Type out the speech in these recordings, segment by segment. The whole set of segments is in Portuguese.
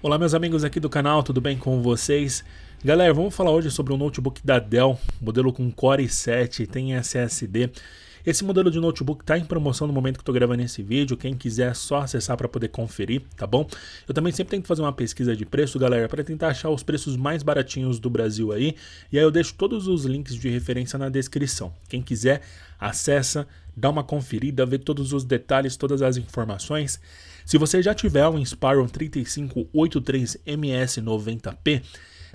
Olá meus amigos aqui do canal, tudo bem com vocês? Galera, vamos falar hoje sobre um notebook da Dell, modelo com Core i7, tem SSD esse modelo de notebook está em promoção no momento que estou gravando esse vídeo. Quem quiser é só acessar para poder conferir, tá bom? Eu também sempre tento fazer uma pesquisa de preço, galera, para tentar achar os preços mais baratinhos do Brasil aí. E aí eu deixo todos os links de referência na descrição. Quem quiser, acessa, dá uma conferida, vê todos os detalhes, todas as informações. Se você já tiver um Inspiron 3583 MS90P,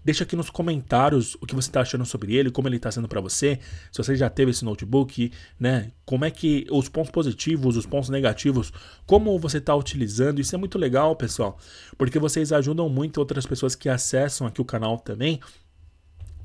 Deixa aqui nos comentários o que você está achando sobre ele, como ele está sendo para você, se você já teve esse notebook, né? Como é que os pontos positivos, os pontos negativos, como você está utilizando. Isso é muito legal, pessoal, porque vocês ajudam muito outras pessoas que acessam aqui o canal também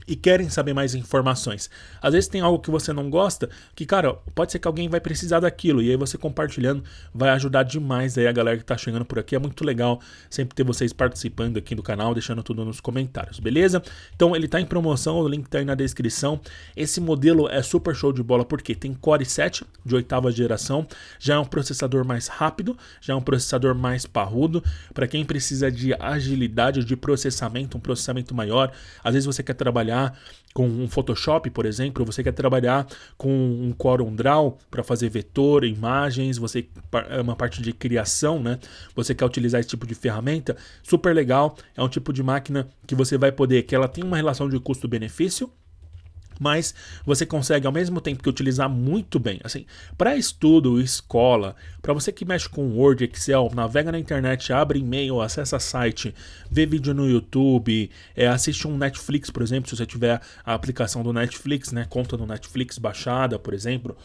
e querem saber mais informações. Às vezes tem algo que você não gosta, que cara, pode ser que alguém vai precisar daquilo e aí você compartilhando vai ajudar demais aí a galera que está chegando por aqui. É muito legal sempre ter vocês participando aqui do canal, deixando tudo nos comentários, beleza? Então ele está em promoção, o link está aí na descrição. Esse modelo é super show de bola porque tem Core 7 de oitava geração, já é um processador mais rápido, já é um processador mais parrudo para quem precisa de agilidade de processamento, um processamento maior. Às vezes você quer trabalhar trabalhar com um Photoshop, por exemplo, você quer trabalhar com um Quorum Draw para fazer vetor, imagens, você é uma parte de criação, né? Você quer utilizar esse tipo de ferramenta, super legal, é um tipo de máquina que você vai poder, que ela tem uma relação de custo-benefício, mas você consegue ao mesmo tempo que utilizar muito bem, assim, para estudo, escola, para você que mexe com Word, Excel, navega na internet, abre e-mail, acessa site, vê vídeo no YouTube, é, assiste um Netflix, por exemplo, se você tiver a aplicação do Netflix, né, conta do Netflix baixada, por exemplo,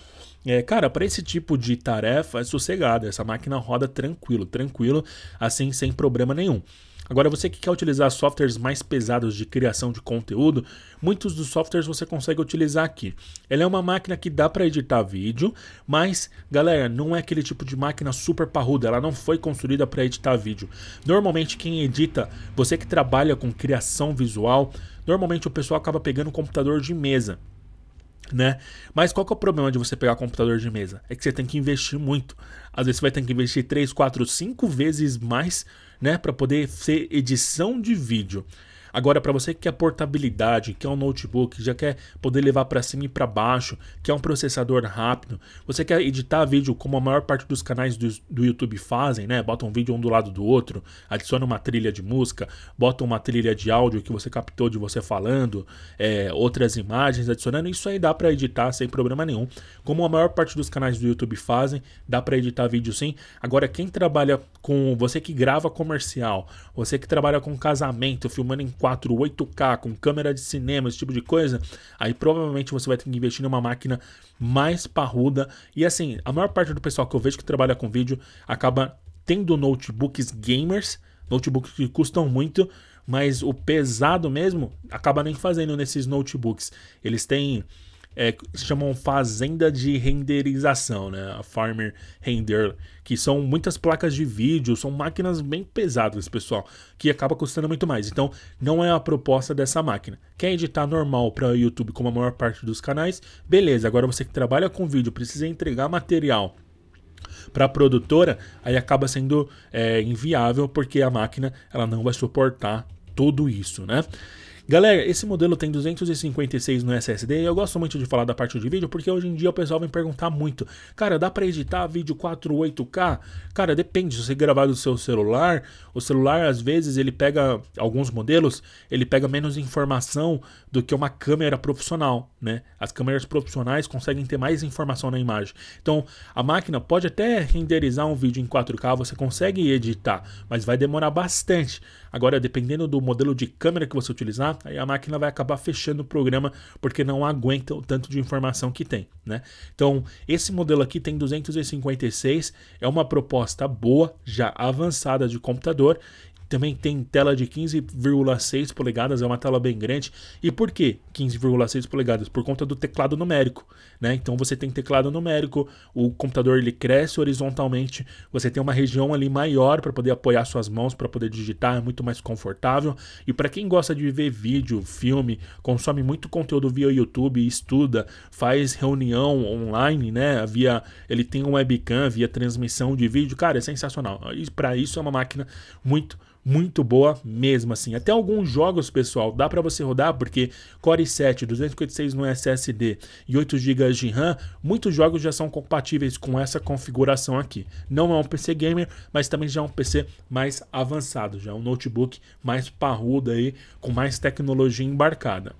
é, cara, para esse tipo de tarefa é sossegado, essa máquina roda tranquilo, tranquilo, assim sem problema nenhum. Agora, você que quer utilizar softwares mais pesados de criação de conteúdo, muitos dos softwares você consegue utilizar aqui. Ela é uma máquina que dá para editar vídeo, mas, galera, não é aquele tipo de máquina super parruda, ela não foi construída para editar vídeo. Normalmente, quem edita, você que trabalha com criação visual, normalmente o pessoal acaba pegando um computador de mesa. Né? Mas qual que é o problema de você pegar computador de mesa? É que você tem que investir muito. Às vezes você vai ter que investir 3, 4, 5 vezes mais né, para poder ser edição de vídeo. Agora, para você que quer portabilidade, que é um notebook, já quer poder levar para cima e para baixo, que é um processador rápido, você quer editar vídeo como a maior parte dos canais do, do YouTube fazem, né? Bota um vídeo um do lado do outro, adiciona uma trilha de música, bota uma trilha de áudio que você captou de você falando, é, outras imagens adicionando, isso aí dá para editar sem problema nenhum. Como a maior parte dos canais do YouTube fazem, dá para editar vídeo sim. Agora, quem trabalha com você que grava comercial, você que trabalha com casamento, filmando em 4, 8K, com câmera de cinema, esse tipo de coisa, aí provavelmente você vai ter que investir numa máquina mais parruda. E assim, a maior parte do pessoal que eu vejo que trabalha com vídeo acaba tendo notebooks gamers, notebooks que custam muito, mas o pesado mesmo acaba nem fazendo nesses notebooks. Eles têm é, se chamam fazenda de renderização, né? A Farmer Render, que são muitas placas de vídeo, são máquinas bem pesadas, pessoal, que acaba custando muito mais. Então, não é a proposta dessa máquina. Quer editar normal para o YouTube, como a maior parte dos canais? Beleza, agora você que trabalha com vídeo, precisa entregar material para a produtora, aí acaba sendo é, inviável porque a máquina ela não vai suportar tudo isso, né? Galera, esse modelo tem 256 no SSD e eu gosto muito de falar da parte de vídeo porque hoje em dia o pessoal vem perguntar muito. Cara, dá para editar vídeo 4 8K? Cara, depende se você gravar do seu celular. O celular às vezes ele pega alguns modelos, ele pega menos informação do que uma câmera profissional, né? As câmeras profissionais conseguem ter mais informação na imagem. Então, a máquina pode até renderizar um vídeo em 4K, você consegue editar, mas vai demorar bastante. Agora, dependendo do modelo de câmera que você utilizar, aí a máquina vai acabar fechando o programa porque não aguenta o tanto de informação que tem, né? Então, esse modelo aqui tem 256, é uma proposta boa, já avançada de computador também tem tela de 15,6 polegadas, é uma tela bem grande. E por que 15,6 polegadas? Por conta do teclado numérico, né? Então você tem teclado numérico, o computador ele cresce horizontalmente, você tem uma região ali maior para poder apoiar suas mãos, para poder digitar, é muito mais confortável. E para quem gosta de ver vídeo, filme, consome muito conteúdo via YouTube, estuda, faz reunião online, né? Via ele tem um webcam, via transmissão de vídeo, cara, é sensacional. E para isso é uma máquina muito muito boa mesmo assim. Até alguns jogos, pessoal, dá para você rodar porque Core 7, 256 no SSD e 8 GB de RAM, muitos jogos já são compatíveis com essa configuração aqui. Não é um PC gamer, mas também já é um PC mais avançado, já é um notebook mais parrudo aí, com mais tecnologia embarcada.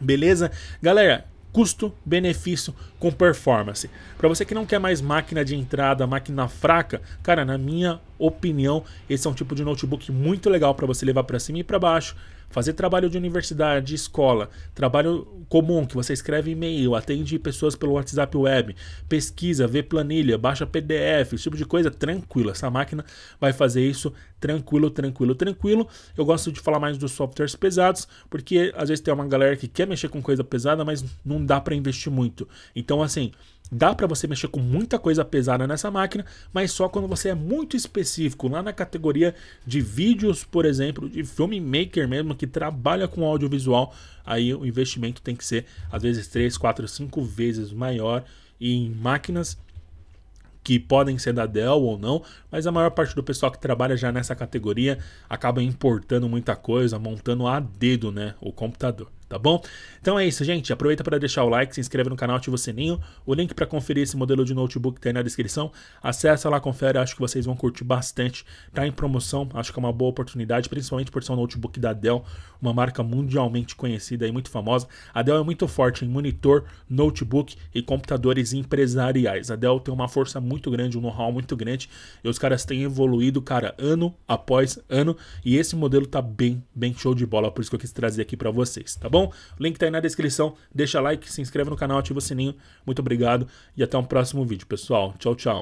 Beleza? Galera, custo-benefício com performance. Para você que não quer mais máquina de entrada, máquina fraca, cara, na minha opinião, esse é um tipo de notebook muito legal para você levar para cima e para baixo fazer trabalho de universidade, escola, trabalho comum que você escreve e-mail, atende pessoas pelo WhatsApp web, pesquisa, vê planilha, baixa PDF, esse tipo de coisa, tranquilo. Essa máquina vai fazer isso tranquilo, tranquilo, tranquilo. Eu gosto de falar mais dos softwares pesados, porque às vezes tem uma galera que quer mexer com coisa pesada, mas não dá para investir muito. Então, assim, Dá para você mexer com muita coisa pesada nessa máquina, mas só quando você é muito específico, lá na categoria de vídeos, por exemplo, de filmmaker mesmo, que trabalha com audiovisual, aí o investimento tem que ser às vezes 3, 4, 5 vezes maior em máquinas que podem ser da Dell ou não, mas a maior parte do pessoal que trabalha já nessa categoria acaba importando muita coisa, montando a dedo, né, o computador tá bom? Então é isso, gente. Aproveita para deixar o like, se inscreve no canal, ativa o sininho. O link para conferir esse modelo de notebook aí na descrição. Acesse lá, confere, acho que vocês vão curtir bastante. Tá em promoção, acho que é uma boa oportunidade, principalmente por ser um notebook da Dell, uma marca mundialmente conhecida e muito famosa. A Dell é muito forte em monitor, notebook e computadores empresariais. A Dell tem uma força muito grande, um know-how muito grande, e os caras têm evoluído, cara, ano após ano, e esse modelo tá bem, bem show de bola, por isso que eu quis trazer aqui para vocês, tá bom? bom? O link tá aí na descrição. Deixa like, se inscreve no canal, ativa o sininho. Muito obrigado e até um próximo vídeo, pessoal. Tchau, tchau.